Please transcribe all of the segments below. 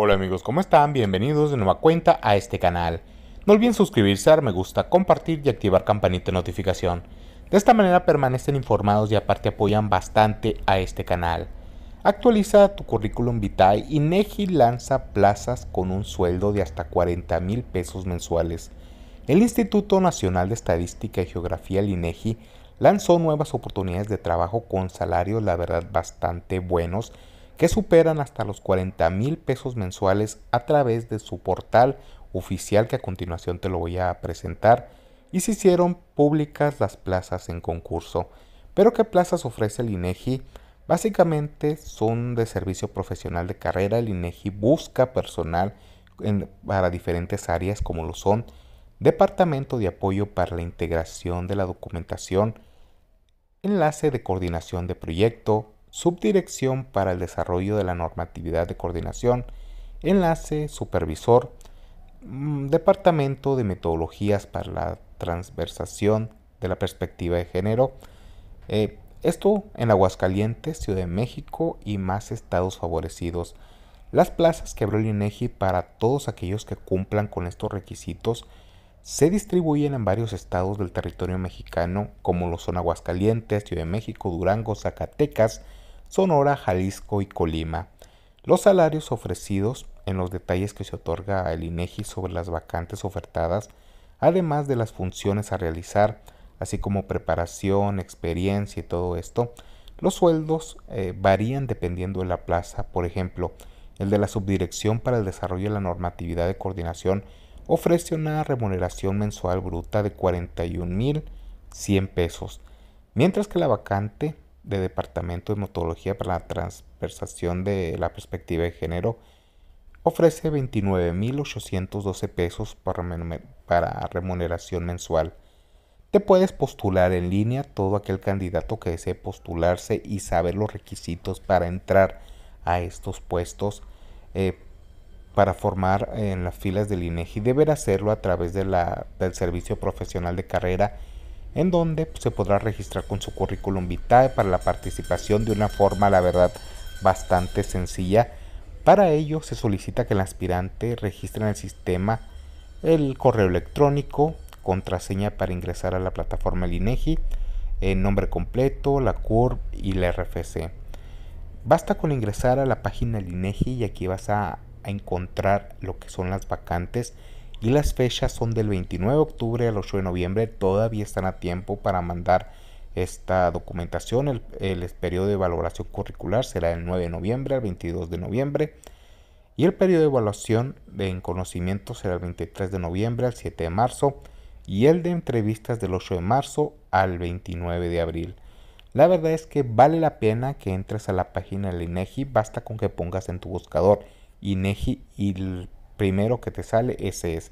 Hola amigos, ¿cómo están? Bienvenidos de nueva cuenta a este canal. No olviden suscribirse, dar me gusta, compartir y activar campanita de notificación. De esta manera permanecen informados y aparte apoyan bastante a este canal. Actualiza tu currículum vitae y Neji lanza plazas con un sueldo de hasta 40 mil pesos mensuales. El Instituto Nacional de Estadística y Geografía, el INEGI, lanzó nuevas oportunidades de trabajo con salarios, la verdad, bastante buenos que superan hasta los 40 mil pesos mensuales a través de su portal oficial que a continuación te lo voy a presentar y se hicieron públicas las plazas en concurso. Pero ¿qué plazas ofrece el INEGI? E Básicamente son de servicio profesional de carrera. El INEGI e busca personal para diferentes áreas como lo son Departamento de Apoyo para la Integración de la Documentación, Enlace de Coordinación de Proyecto, Subdirección para el Desarrollo de la Normatividad de Coordinación, Enlace, Supervisor, mm, Departamento de Metodologías para la Transversación de la Perspectiva de Género. Eh, esto en Aguascalientes, Ciudad de México y más estados favorecidos. Las plazas que abrió el INEGI para todos aquellos que cumplan con estos requisitos se distribuyen en varios estados del territorio mexicano, como lo son Aguascalientes, Ciudad de México, Durango, Zacatecas, Sonora, Jalisco y Colima. Los salarios ofrecidos en los detalles que se otorga el INEGI sobre las vacantes ofertadas, además de las funciones a realizar, así como preparación, experiencia y todo esto, los sueldos eh, varían dependiendo de la plaza. Por ejemplo, el de la Subdirección para el Desarrollo de la Normatividad de Coordinación ofrece una remuneración mensual bruta de 41.100 pesos, mientras que la vacante de Departamento de Metodología para la Transversación de la Perspectiva de Género ofrece 29.812 pesos para remuneración mensual. Te puedes postular en línea todo aquel candidato que desee postularse y saber los requisitos para entrar a estos puestos eh, para formar en las filas del INEGI. Deberá hacerlo a través de del servicio profesional de carrera en donde pues, se podrá registrar con su currículum vitae para la participación de una forma, la verdad, bastante sencilla. Para ello se solicita que el aspirante registre en el sistema el correo electrónico, contraseña para ingresar a la plataforma LINEGI, el eh, nombre completo, la CURB y la RFC. Basta con ingresar a la página LINEGI e y aquí vas a, a encontrar lo que son las vacantes y las fechas son del 29 de octubre al 8 de noviembre. Todavía están a tiempo para mandar esta documentación. El, periodo de valoración curricular será del 9 de noviembre al 22 de noviembre. Y el periodo de evaluación de, en conocimiento será el 23 de noviembre al 7 de marzo. Y el de entrevistas del 8 de marzo al 29 de abril. La verdad es que vale la pena que entres a la página del INEGI. E Basta con que pongas en tu buscador INEGI e y primero que te sale, ese es.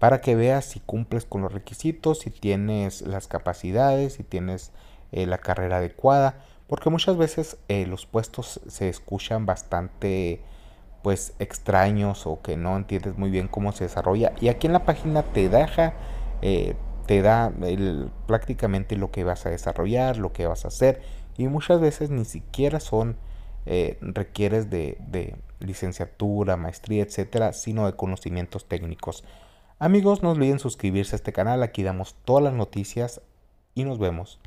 Para que veas si cumples con los requisitos, si tienes las capacidades, si tienes eh, la carrera adecuada. Porque muchas veces eh, los puestos se escuchan bastante pues extraños o que no entiendes muy bien cómo se desarrolla. Y aquí en la página te deja, eh, te da prácticamente lo que vas a desarrollar, lo que vas a hacer. Y muchas veces ni siquiera son eh, requieres de, de licenciatura, maestría, etcétera, sino de conocimientos técnicos. Amigos, no olviden suscribirse a este canal, aquí damos todas las noticias y nos vemos.